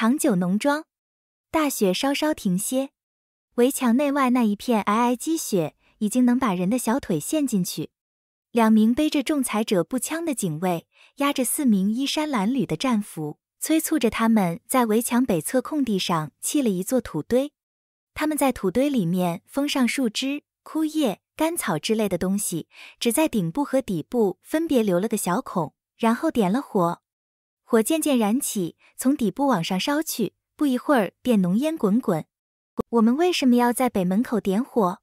长久浓妆，大雪稍稍停歇，围墙内外那一片皑皑积雪，已经能把人的小腿陷进去。两名背着重裁者步枪的警卫，押着四名衣衫褴褛的战俘，催促着他们在围墙北侧空地上砌了一座土堆。他们在土堆里面封上树枝、枯叶、干草之类的东西，只在顶部和底部分别留了个小孔，然后点了火。火渐渐燃起，从底部往上烧去，不一会儿便浓烟滚滚。我们为什么要在北门口点火？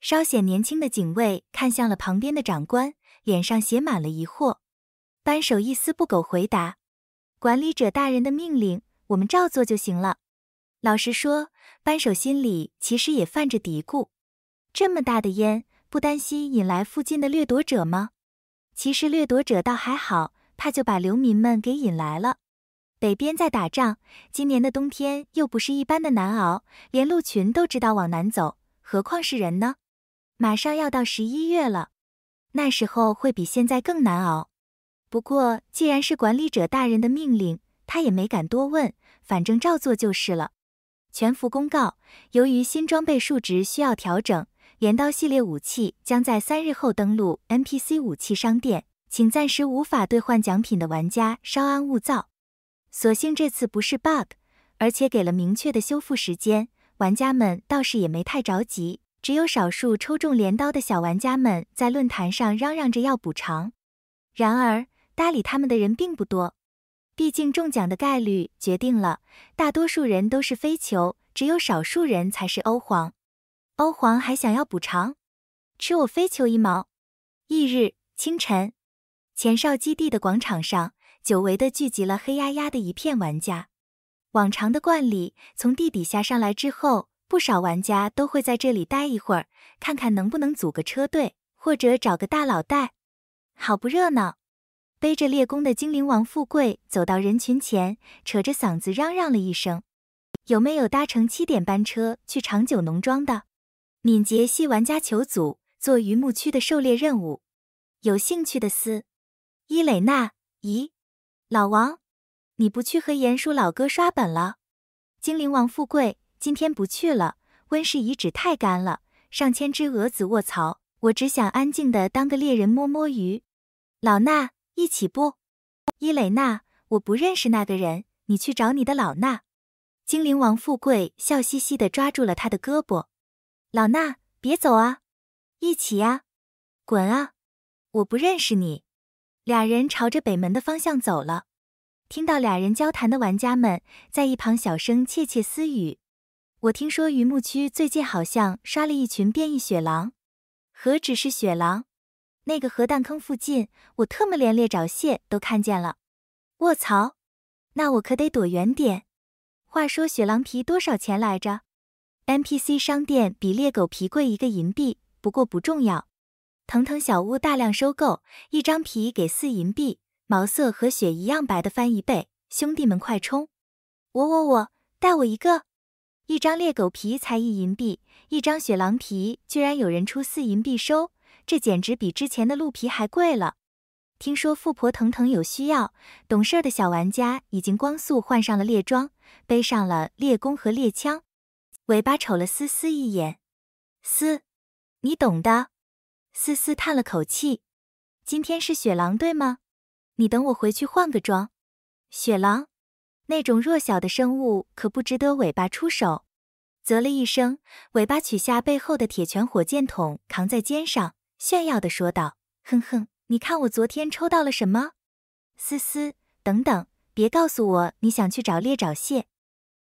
稍显年轻的警卫看向了旁边的长官，脸上写满了疑惑。扳手一丝不苟回答：“管理者大人的命令，我们照做就行了。”老实说，扳手心里其实也犯着嘀咕：这么大的烟，不担心引来附近的掠夺者吗？其实掠夺者倒还好。怕就把流民们给引来了。北边在打仗，今年的冬天又不是一般的难熬，连鹿群都知道往南走，何况是人呢？马上要到十一月了，那时候会比现在更难熬。不过既然是管理者大人的命令，他也没敢多问，反正照做就是了。全服公告：由于新装备数值需要调整，镰刀系列武器将在三日后登陆 NPC 武器商店。请暂时无法兑换奖品的玩家稍安勿躁。所幸这次不是 bug，而且给了明确的修复时间，玩家们倒是也没太着急。只有少数抽中镰刀的小玩家们在论坛上嚷嚷着要补偿，然而搭理他们的人并不多。毕竟中奖的概率决定了，大多数人都是非酋，只有少数人才是欧皇。欧皇还想要补偿，吃我非酋一毛。翌日清晨。前哨基地的广场上，久违的聚集了黑压压的一片玩家。往常的惯例，从地底下上来之后，不少玩家都会在这里待一会儿，看看能不能组个车队，或者找个大佬带。好不热闹！背着猎弓的精灵王富贵走到人群前，扯着嗓子嚷嚷了一声：“有没有搭乘七点班车去长久农庄的敏捷系玩家求组，做榆木区的狩猎任务？有兴趣的私。”伊蕾娜，咦，老王，你不去和鼹鼠老哥刷本了？精灵王富贵今天不去了，温室遗址太干了，上千只蛾子，卧槽！我只想安静的当个猎人摸摸鱼。老衲一起不？伊蕾娜，我不认识那个人，你去找你的老衲。精灵王富贵笑嘻嘻的抓住了他的胳膊，老衲别走啊，一起呀，滚啊，我不认识你。俩人朝着北门的方向走了。听到俩人交谈的玩家们在一旁小声窃窃私语：“我听说榆木区最近好像刷了一群变异雪狼，何止是雪狼？那个核弹坑附近，我特么连猎爪蟹都看见了！卧槽，那我可得躲远点。话说雪狼皮多少钱来着？NPC 商店比猎狗皮贵一个银币，不过不重要。”腾腾小屋大量收购，一张皮给四银币，毛色和雪一样白的翻一倍。兄弟们快冲！我我我带我一个！一张猎狗皮才一银币，一张雪狼皮居然有人出四银币收，这简直比之前的鹿皮还贵了。听说富婆腾腾有需要，懂事的小玩家已经光速换上了猎装，背上了猎弓和猎枪，尾巴瞅了思思一眼，思，你懂的。思思叹了口气，今天是雪狼对吗？你等我回去换个装。雪狼，那种弱小的生物可不值得尾巴出手。啧了一声，尾巴取下背后的铁拳火箭筒，扛在肩上，炫耀地说道：“哼哼，你看我昨天抽到了什么？”思思，等等，别告诉我你想去找猎爪蟹。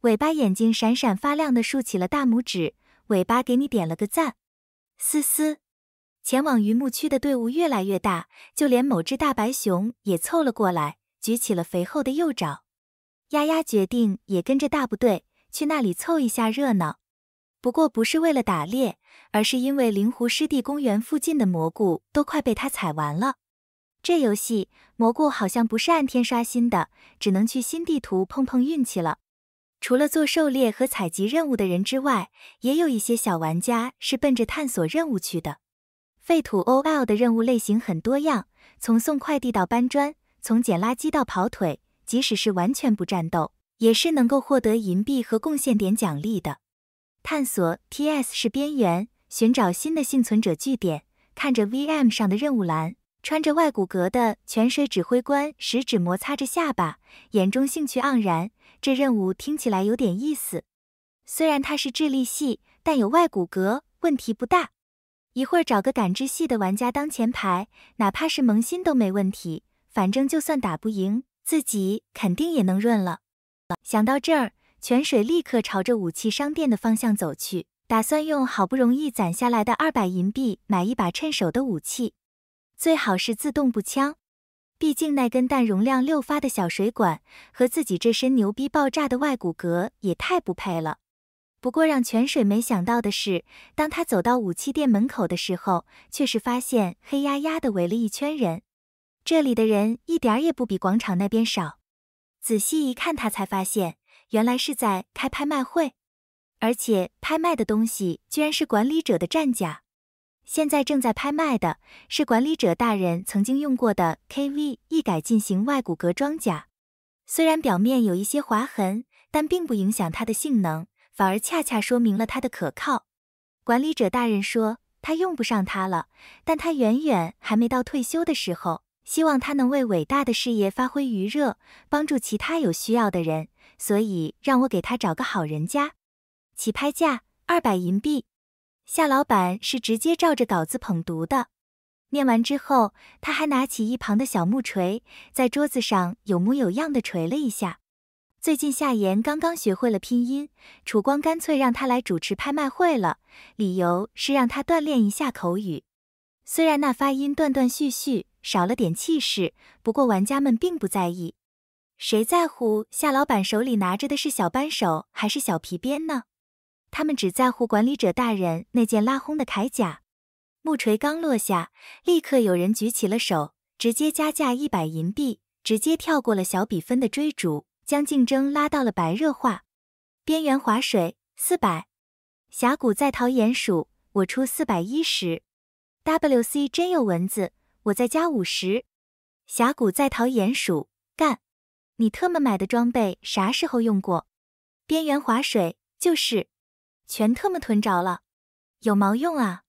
尾巴眼睛闪闪发亮的竖起了大拇指，尾巴给你点了个赞。思思。前往云牧区的队伍越来越大，就连某只大白熊也凑了过来，举起了肥厚的右爪。丫丫决定也跟着大部队去那里凑一下热闹，不过不是为了打猎，而是因为灵湖湿地公园附近的蘑菇都快被他采完了。这游戏蘑菇好像不是按天刷新的，只能去新地图碰碰运气了。除了做狩猎和采集任务的人之外，也有一些小玩家是奔着探索任务去的。废土 O.L 的任务类型很多样，从送快递到搬砖，从捡垃圾到跑腿，即使是完全不战斗，也是能够获得银币和贡献点奖励的。探索 T.S 是边缘，寻找新的幸存者据点。看着 V.M 上的任务栏，穿着外骨骼的泉水指挥官食指摩擦着下巴，眼中兴趣盎然。这任务听起来有点意思。虽然他是智力系，但有外骨骼，问题不大。一会儿找个感知系的玩家当前排，哪怕是萌新都没问题。反正就算打不赢，自己肯定也能润了。想到这儿，泉水立刻朝着武器商店的方向走去，打算用好不容易攒下来的二百银币买一把趁手的武器，最好是自动步枪。毕竟那根弹容量六发的小水管和自己这身牛逼爆炸的外骨骼也太不配了。不过，让泉水没想到的是，当他走到武器店门口的时候，却是发现黑压压的围了一圈人。这里的人一点也不比广场那边少。仔细一看，他才发现，原来是在开拍卖会，而且拍卖的东西居然是管理者的战甲。现在正在拍卖的是管理者大人曾经用过的 KV 一改进型外骨骼装甲，虽然表面有一些划痕，但并不影响它的性能。反而恰恰说明了他的可靠。管理者大人说他用不上他了，但他远远还没到退休的时候，希望他能为伟大的事业发挥余热，帮助其他有需要的人，所以让我给他找个好人家。起拍价二百银币。夏老板是直接照着稿子捧读的，念完之后，他还拿起一旁的小木锤，在桌子上有模有样的锤了一下。最近夏言刚刚学会了拼音，楚光干脆让他来主持拍卖会了，理由是让他锻炼一下口语。虽然那发音断断续续，少了点气势，不过玩家们并不在意，谁在乎夏老板手里拿着的是小扳手还是小皮鞭呢？他们只在乎管理者大人那件拉轰的铠甲。木锤刚落下，立刻有人举起了手，直接加价一百银币，直接跳过了小比分的追逐。将竞争拉到了白热化，边缘划水四百，峡谷在逃鼹鼠，我出四百一十，WC 真有蚊子，我再加五十，峡谷在逃鼹鼠干，你特么买的装备啥时候用过？边缘划水就是，全特么囤着了，有毛用啊？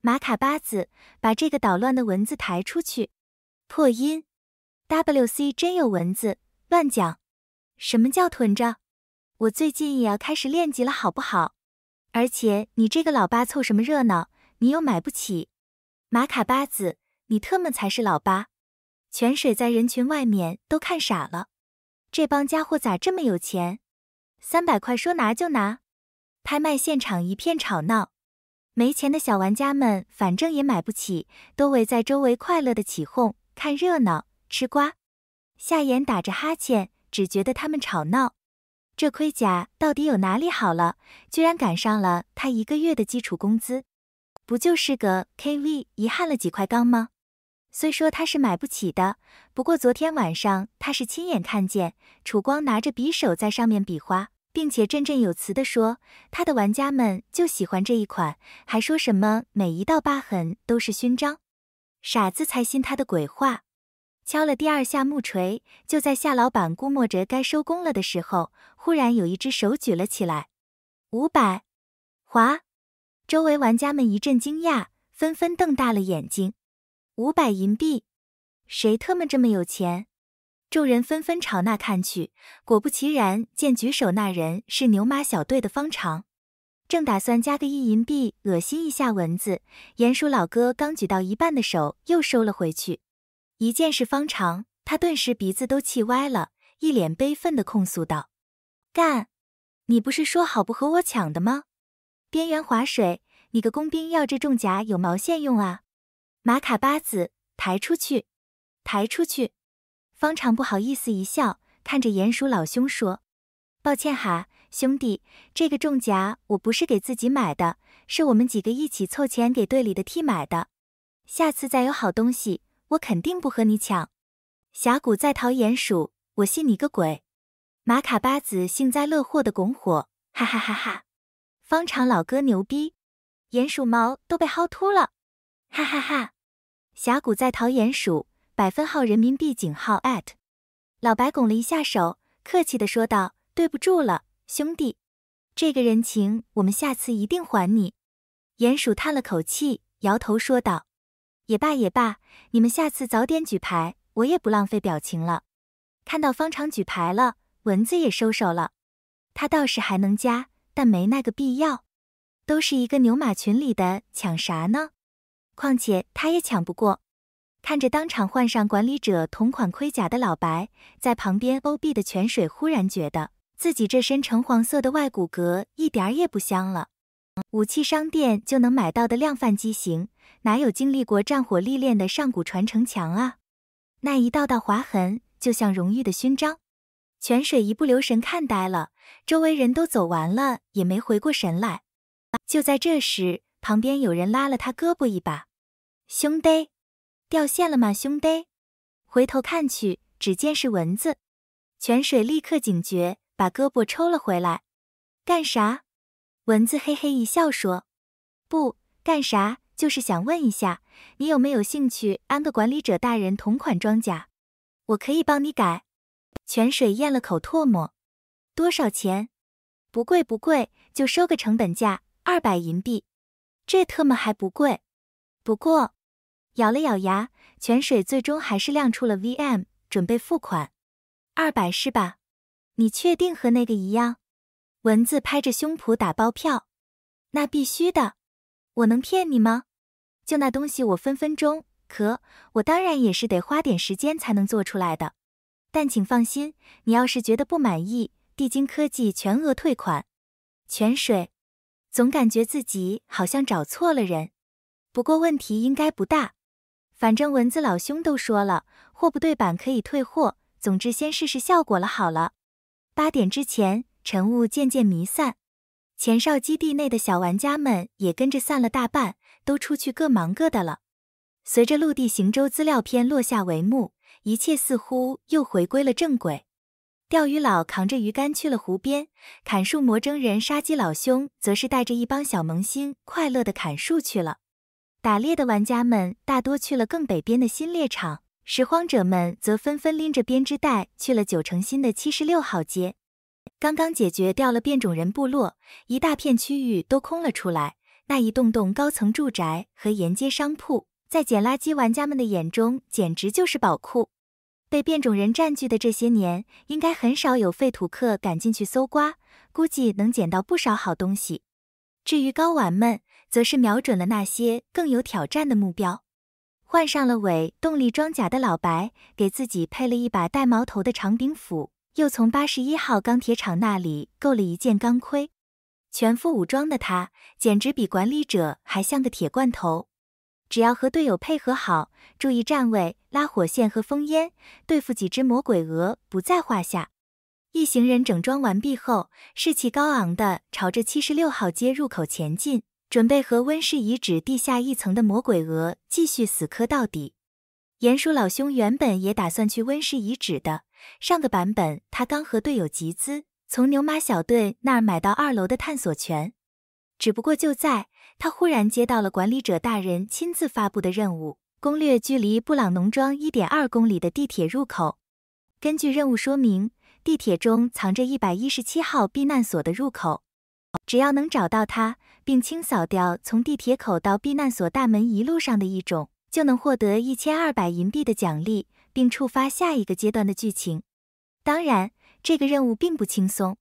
马卡巴子把这个捣乱的蚊子抬出去，破音，WC 真有蚊子，乱讲。什么叫囤着？我最近也要开始练级了，好不好？而且你这个老八凑什么热闹？你又买不起。马卡巴子，你特么才是老八！泉水在人群外面都看傻了，这帮家伙咋这么有钱？三百块说拿就拿！拍卖现场一片吵闹，没钱的小玩家们反正也买不起，都围在周围快乐的起哄、看热闹、吃瓜。夏言打着哈欠。只觉得他们吵闹，这盔甲到底有哪里好了？居然赶上了他一个月的基础工资，不就是个 KV，遗憾了几块钢吗？虽说他是买不起的，不过昨天晚上他是亲眼看见楚光拿着匕首在上面比划，并且振振有词地说他的玩家们就喜欢这一款，还说什么每一道疤痕都是勋章，傻子才信他的鬼话。敲了第二下木锤，就在夏老板估摸着该收工了的时候，忽然有一只手举了起来，五百，华。周围玩家们一阵惊讶，纷纷瞪大了眼睛。五百银币，谁特么这么有钱？众人纷纷朝那看去，果不其然，见举手那人是牛马小队的方长，正打算加个一银币恶心一下蚊子，鼹鼠老哥刚举到一半的手又收了回去。一见是方长，他顿时鼻子都气歪了，一脸悲愤地控诉道：“干，你不是说好不和我抢的吗？边缘划水，你个工兵要这重甲有毛线用啊！马卡巴子，抬出去，抬出去！”方长不好意思一笑，看着鼹鼠老兄说：“抱歉哈，兄弟，这个重甲我不是给自己买的，是我们几个一起凑钱给队里的替买的。下次再有好东西。”我肯定不和你抢，峡谷在逃鼹鼠，我信你个鬼！马卡巴子幸灾乐祸的拱火，哈哈哈哈！方长老哥牛逼，鼹鼠毛都被薅秃了，哈哈哈！峡谷在逃鼹鼠，百分号人民币井号 at 老白拱了一下手，客气的说道：“对不住了，兄弟，这个人情我们下次一定还你。”鼹鼠叹了口气，摇头说道。也罢也罢，你们下次早点举牌，我也不浪费表情了。看到方长举牌了，蚊子也收手了。他倒是还能加，但没那个必要。都是一个牛马群里的，抢啥呢？况且他也抢不过。看着当场换上管理者同款盔甲的老白，在旁边欧币的泉水，忽然觉得自己这身橙黄色的外骨骼一点也不香了。武器商店就能买到的量贩机型，哪有经历过战火历练的上古传承强啊？那一道道划痕就像荣誉的勋章。泉水一不留神看呆了，周围人都走完了也没回过神来。就在这时，旁边有人拉了他胳膊一把：“兄弟，掉线了吗？”兄弟，回头看去，只见是蚊子。泉水立刻警觉，把胳膊抽了回来。干啥？蚊子嘿嘿一笑说：“不干啥，就是想问一下，你有没有兴趣安个管理者大人同款装甲？我可以帮你改。”泉水咽了口唾沫：“多少钱？不贵不贵，就收个成本价，二百银币。这特么还不贵？不过，咬了咬牙，泉水最终还是亮出了 VM，准备付款。二百是吧？你确定和那个一样？”蚊子拍着胸脯打包票，那必须的，我能骗你吗？就那东西，我分分钟。可我当然也是得花点时间才能做出来的。但请放心，你要是觉得不满意，地精科技全额退款。泉水，总感觉自己好像找错了人。不过问题应该不大，反正蚊子老兄都说了，货不对版可以退货。总之先试试效果了好了。八点之前。晨雾渐渐弥散，前哨基地内的小玩家们也跟着散了大半，都出去各忙各的了。随着陆地行舟资料片落下帷幕，一切似乎又回归了正轨。钓鱼佬扛着鱼竿去了湖边，砍树魔真人杀鸡老兄则是带着一帮小萌新快乐的砍树去了。打猎的玩家们大多去了更北边的新猎场，拾荒者们则纷纷拎着编织袋去了九成新的七十六号街。刚刚解决掉了变种人部落，一大片区域都空了出来。那一栋栋高层住宅和沿街商铺，在捡垃圾玩家们的眼中简直就是宝库。被变种人占据的这些年，应该很少有废土客敢进去搜刮，估计能捡到不少好东西。至于高玩们，则是瞄准了那些更有挑战的目标。换上了伪动力装甲的老白，给自己配了一把带矛头的长柄斧。又从八十一号钢铁厂那里购了一件钢盔，全副武装的他简直比管理者还像个铁罐头。只要和队友配合好，注意站位、拉火线和封烟，对付几只魔鬼鹅不在话下。一行人整装完毕后，士气高昂地朝着七十六号街入口前进，准备和温室遗址地下一层的魔鬼鹅继续死磕到底。鼹鼠老兄原本也打算去温室遗址的。上个版本，他刚和队友集资，从牛马小队那儿买到二楼的探索权。只不过就在他忽然接到了管理者大人亲自发布的任务：攻略距离布朗农庄一点二公里的地铁入口。根据任务说明，地铁中藏着一百一十七号避难所的入口。只要能找到它，并清扫掉从地铁口到避难所大门一路上的一种，就能获得一千二百银币的奖励。并触发下一个阶段的剧情。当然，这个任务并不轻松，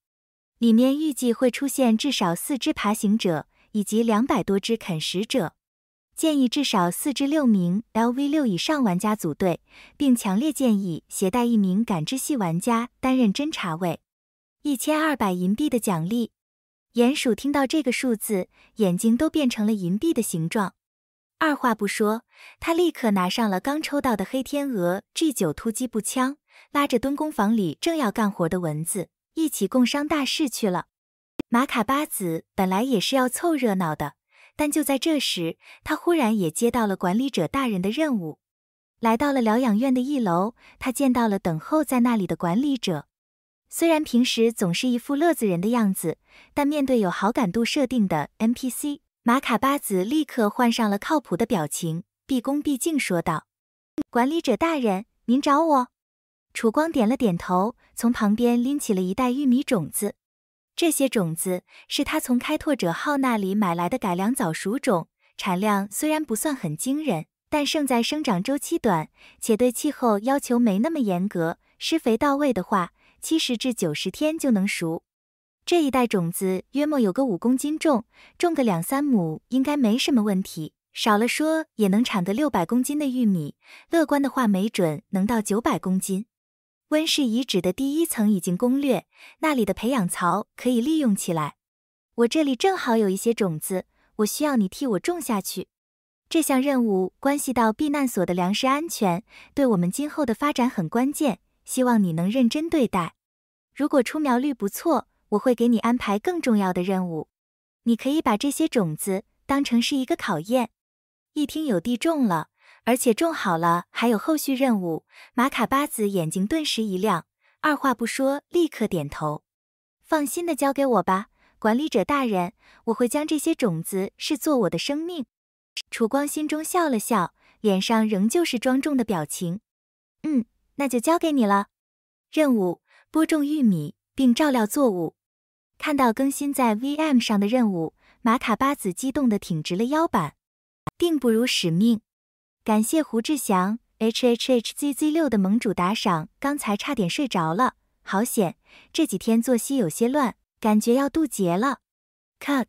里面预计会出现至少四只爬行者以及两百多只啃食者。建议至少四至六名 LV 六以上玩家组队，并强烈建议携带一名感知系玩家担任侦察位。一千二百银币的奖励，鼹鼠听到这个数字，眼睛都变成了银币的形状。二话不说，他立刻拿上了刚抽到的黑天鹅 G 九突击步枪，拉着蹲工房里正要干活的蚊子，一起共商大事去了。马卡巴子本来也是要凑热闹的，但就在这时，他忽然也接到了管理者大人的任务，来到了疗养院的一楼，他见到了等候在那里的管理者。虽然平时总是一副乐子人的样子，但面对有好感度设定的 NPC。马卡巴子立刻换上了靠谱的表情，毕恭毕敬说道：“管理者大人，您找我？”楚光点了点头，从旁边拎起了一袋玉米种子。这些种子是他从开拓者号那里买来的改良早熟种，产量虽然不算很惊人，但胜在生长周期短，且对气候要求没那么严格。施肥到位的话，七十至九十天就能熟。这一袋种子约莫有个五公斤重，种个两三亩应该没什么问题。少了说也能产个六百公斤的玉米，乐观的话没准能到九百公斤。温室遗址的第一层已经攻略，那里的培养槽可以利用起来。我这里正好有一些种子，我需要你替我种下去。这项任务关系到避难所的粮食安全，对我们今后的发展很关键，希望你能认真对待。如果出苗率不错。我会给你安排更重要的任务，你可以把这些种子当成是一个考验。一听有地种了，而且种好了还有后续任务，马卡巴子眼睛顿时一亮，二话不说立刻点头。放心的交给我吧，管理者大人，我会将这些种子视作我的生命。楚光心中笑了笑，脸上仍旧是庄重的表情。嗯，那就交给你了。任务：播种玉米。并照料作物。看到更新在 VM 上的任务，马卡巴子激动地挺直了腰板，并不辱使命。感谢胡志祥 hhhzz 六的盟主打赏，刚才差点睡着了，好险！这几天作息有些乱，感觉要渡劫了。cuck